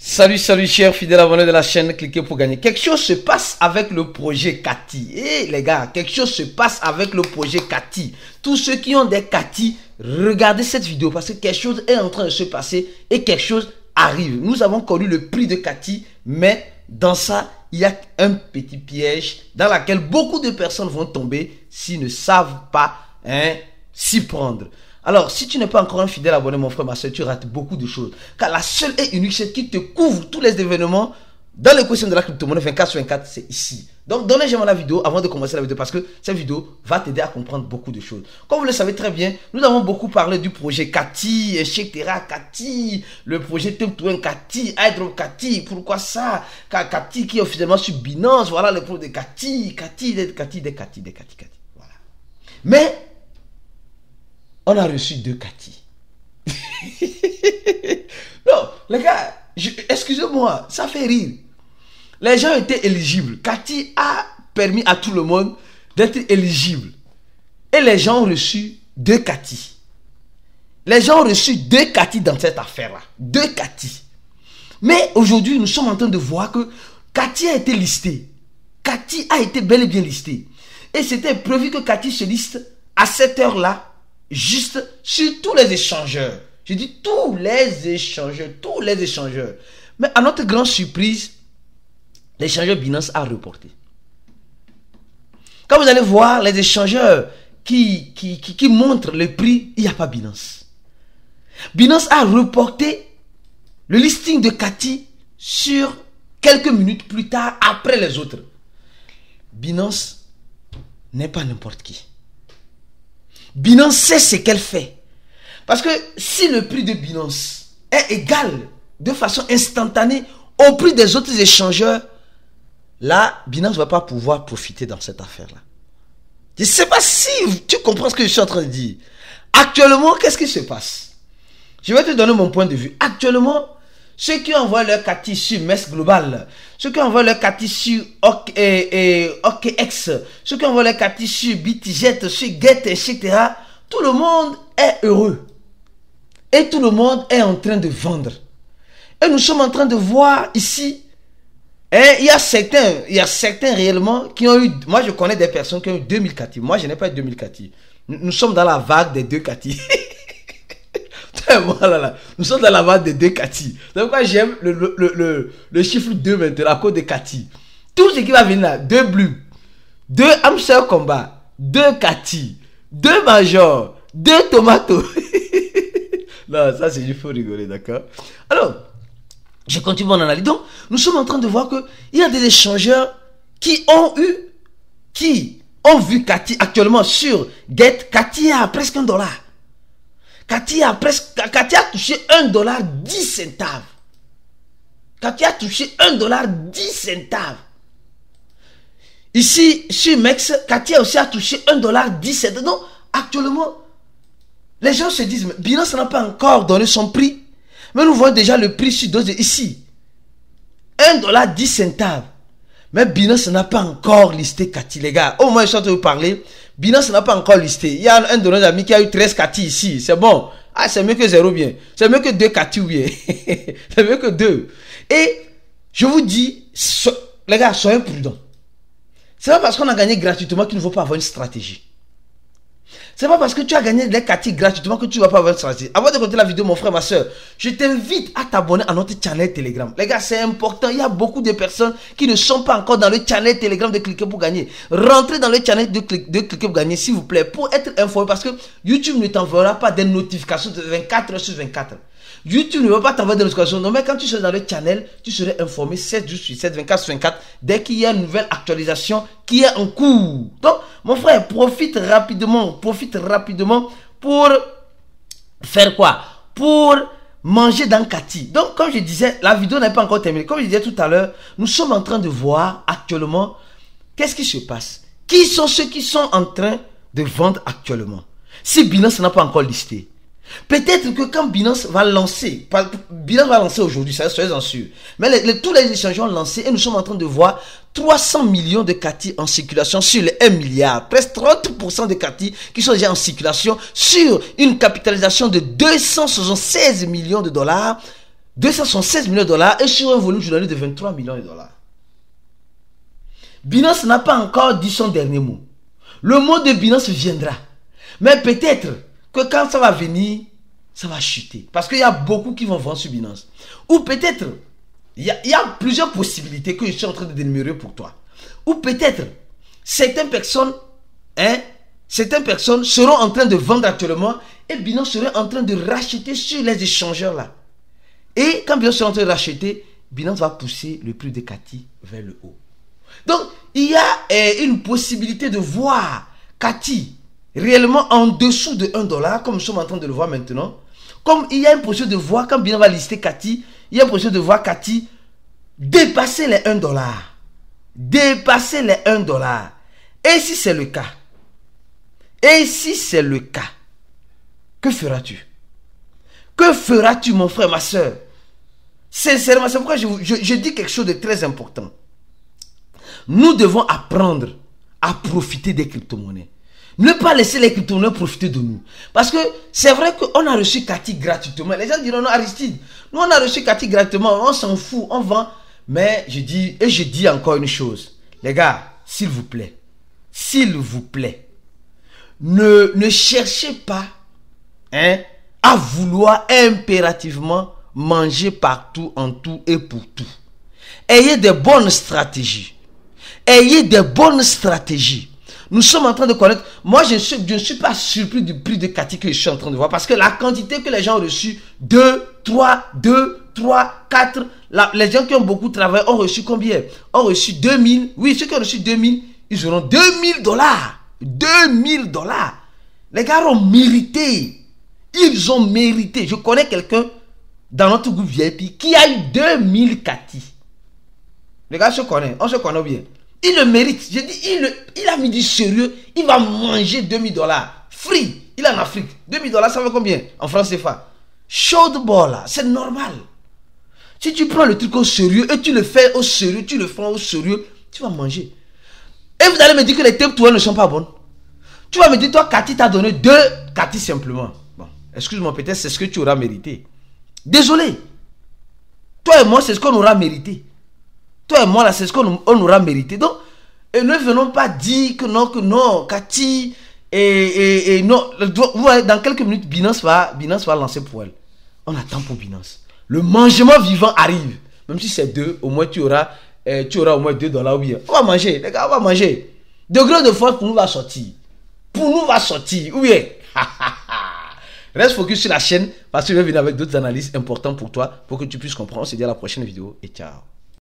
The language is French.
Salut, salut, chers fidèles abonnés de la chaîne, cliquez pour gagner. Quelque chose se passe avec le projet Cathy. Eh les gars, quelque chose se passe avec le projet Cathy. Tous ceux qui ont des Cathy, regardez cette vidéo parce que quelque chose est en train de se passer et quelque chose arrive. Nous avons connu le prix de Cathy, mais dans ça, il y a un petit piège dans lequel beaucoup de personnes vont tomber s'ils ne savent pas hein, s'y prendre. Alors, si tu n'es pas encore un fidèle abonné, mon frère, ma soeur, tu rates beaucoup de choses. Car la seule et unique chaîne qui te couvre tous les événements dans l'équation de la crypto-monnaie 24 sur 24, c'est ici. Donc, donnez j'aime la vidéo avant de commencer la vidéo parce que cette vidéo va t'aider à comprendre beaucoup de choses. Comme vous le savez très bien, nous avons beaucoup parlé du projet Cathy, etc. Kati, le projet Temptoin Kati, Hydro Kati. pourquoi ça Kati qui est officiellement sur Binance, voilà le projet de Cathy, Kati, Cathy, Kati, Cathy, Kati, Voilà. Mais, on a reçu deux Cathy. non, les gars, excusez-moi, ça fait rire. Les gens étaient éligibles. Cathy a permis à tout le monde d'être éligible. Et les gens ont reçu deux Cathy. Les gens ont reçu deux Cathy dans cette affaire-là. Deux Cathy. Mais aujourd'hui, nous sommes en train de voir que Cathy a été listée. Cathy a été bel et bien listée. Et c'était prévu que Cathy se liste à cette heure-là juste sur tous les échangeurs. Je dis tous les échangeurs, tous les échangeurs. Mais à notre grande surprise, l'échangeur Binance a reporté. Quand vous allez voir les échangeurs qui, qui, qui, montrent le prix, il n'y a pas Binance. Binance a reporté le listing de Cathy sur quelques minutes plus tard après les autres. Binance n'est pas n'importe qui. Binance sait ce qu'elle fait. Parce que si le prix de Binance est égal de façon instantanée au prix des autres échangeurs, là, Binance ne va pas pouvoir profiter dans cette affaire-là. Je ne sais pas si tu comprends ce que je suis en train de dire. Actuellement, qu'est-ce qui se passe Je vais te donner mon point de vue. Actuellement, ceux qui envoient leur cati sur Mess Global, ceux qui envoient leur cati sur et eh, eh, ok ceux qui envoient leur cati sur BTJ, sur Get, etc., tout le monde est heureux. Et tout le monde est en train de vendre. Et nous sommes en train de voir ici, et hein, il y a certains, il y a certains réellement qui ont eu, moi je connais des personnes qui ont eu 2000 cati. Moi je n'ai pas eu 2000 cati. Nous sommes dans la vague des deux cati. voilà, nous sommes dans la vague de deux Cathy. C'est pourquoi j'aime le, chiffre 2 maintenant, à cause de Cathy. Tout ce qui va venir là, deux Blue, deux Hamster Combat, deux Cathy, deux majors, deux Tomato. non, ça c'est du faux rigoler, d'accord Alors, je continue mon analyse. Donc, nous sommes en train de voir qu'il y a des échangeurs qui ont eu, qui ont vu Cathy actuellement sur Get. Cathy à presque un dollar. Cathy a, presque, a touché 1 dollar 10 centaves. Cathy a touché 1 dollar 10 centaves. Ici, sur Mex, Katia aussi a touché 1,10$. Donc, actuellement, les gens se disent, Binance n'a pas encore donné son prix. Mais nous voyons déjà le prix sur Dose. ici. 1,10$. Mais Binance n'a pas encore listé Cathy, les gars. Au moins, je suis en train de vous parler. Binance n'a pas encore listé. Il y a un de nos amis qui a eu 13 Kati ici. C'est bon. Ah, c'est mieux que zéro, bien. C'est mieux que 2 Kati bien. c'est mieux que deux. Et je vous dis, les gars, soyez prudents. C'est pas parce qu'on a gagné gratuitement qu'il ne faut pas avoir une stratégie. C'est pas parce que tu as gagné des quartiers gratuitement que tu vas pas avoir le Avant de compter la vidéo, mon frère, ma soeur, je t'invite à t'abonner à notre channel Telegram. Les gars, c'est important. Il y a beaucoup de personnes qui ne sont pas encore dans le channel Telegram de cliquer pour gagner. Rentrez dans le channel de, cliquer, pour gagner, s'il vous plaît, pour être informé parce que YouTube ne t'enverra pas des notifications de 24 heures sur 24. YouTube ne va pas t'envoyer des notifications. Non, mais quand tu seras dans le channel, tu serais informé 7 jours sur 7, 24 sur 24, dès qu'il y a une nouvelle actualisation qui est en cours. Donc, mon frère, profite rapidement, profite rapidement pour faire quoi Pour manger dans Cathy. Donc, comme je disais, la vidéo n'est pas encore terminée. Comme je disais tout à l'heure, nous sommes en train de voir actuellement qu'est-ce qui se passe. Qui sont ceux qui sont en train de vendre actuellement Si Binance n'a pas encore listé, Peut-être que quand Binance va lancer, Binance va lancer aujourd'hui, ça soyez-en sûr, Mais tous les échanges ont lancé et nous sommes en train de voir 300 millions de CATI en circulation sur les 1 milliard. Presque 30% de CATI qui sont déjà en circulation sur une capitalisation de 276 millions de dollars. 276 millions de dollars et sur un volume journalier de 23 millions de dollars. Binance n'a pas encore dit son dernier mot. Le mot de Binance viendra. Mais peut-être quand ça va venir, ça va chuter. Parce qu'il y a beaucoup qui vont vendre sur Binance Ou peut-être, il y, a plusieurs possibilités que je suis en train de dénumérer pour toi. Ou peut-être, certaines personnes, hein, certaines personnes seront en train de vendre actuellement et Binance serait en train de racheter sur les échangeurs là. Et quand Binance sera en train de racheter, Binance va pousser le prix de Cathy vers le haut. Donc, il y a eh, une possibilité de voir Cathy réellement en dessous de 1 dollar, comme nous sommes en train de le voir maintenant, comme il y a un possibilité de voir, quand bien va lister Cathy, il y a un possibilité de voir Cathy dépasser les 1 dollar. Dépasser les 1 dollar. Et si c'est le cas, et si c'est le cas, que feras-tu Que feras-tu, mon frère, ma soeur Sincèrement, c'est pourquoi je, je dis quelque chose de très important. Nous devons apprendre à profiter des crypto-monnaies. Ne pas laisser les crypto-monnaies profiter de nous. Parce que c'est vrai qu'on a reçu Cathy gratuitement. Les gens diront, non, Aristide, nous on a reçu Cathy gratuitement, on s'en fout, on vend. Mais je dis, et je dis encore une chose. Les gars, s'il vous plaît, s'il vous plaît, ne, ne cherchez pas hein, à vouloir impérativement manger partout, en tout et pour tout. Ayez des bonnes stratégies. Ayez des bonnes stratégies. Nous sommes en train de connaître. Moi, je, je ne suis pas surpris du prix de Cathy que je suis en train de voir. Parce que la quantité que les gens ont reçu, 2, 3, 2, 3, 4. les gens qui ont beaucoup travaillé ont reçu combien Ont reçu 2000. Oui, ceux qui ont reçu 2000, ils auront 2000 dollars. 2000 dollars. Les gars ont mérité. Ils ont mérité. Je connais quelqu'un dans notre groupe VIP qui a eu 2000 Cathy. Les gars se connaissent. On se connaît bien. Il le mérite. Je dis, il, a mis du sérieux. Il va manger 2000 dollars. Free. Il est en Afrique. 2000 dollars, ça va combien En France c'est pas Chaud de bord C'est normal. Si tu prends le truc au sérieux et tu le fais au sérieux, tu le prends au sérieux, tu vas manger. Et vous allez me dire que les thèmes, toi ne sont pas bonnes. Tu vas me dire, toi, Cathy t'a donné deux Cathy simplement. Bon, excuse-moi, peut-être c'est ce que tu auras mérité. Désolé. Toi et moi, c'est ce qu'on aura mérité. Toi et moi, là, c'est ce qu'on aura mérité. Donc, et ne venons pas dire que non, que non, Cathy, et, non. Vous dans quelques minutes, Binance va, Binance va lancer pour elle. On attend pour Binance. Le mangement vivant arrive. Même si c'est deux, au moins tu auras, eh, tu auras au moins deux dollars ou On va manger, les gars, on va manger. Degré de force pour nous va sortir. Pour nous va sortir, Oui. Reste focus sur la chaîne parce que je vais venir avec d'autres analyses importantes pour toi pour que tu puisses comprendre. On se dit à la prochaine vidéo et ciao.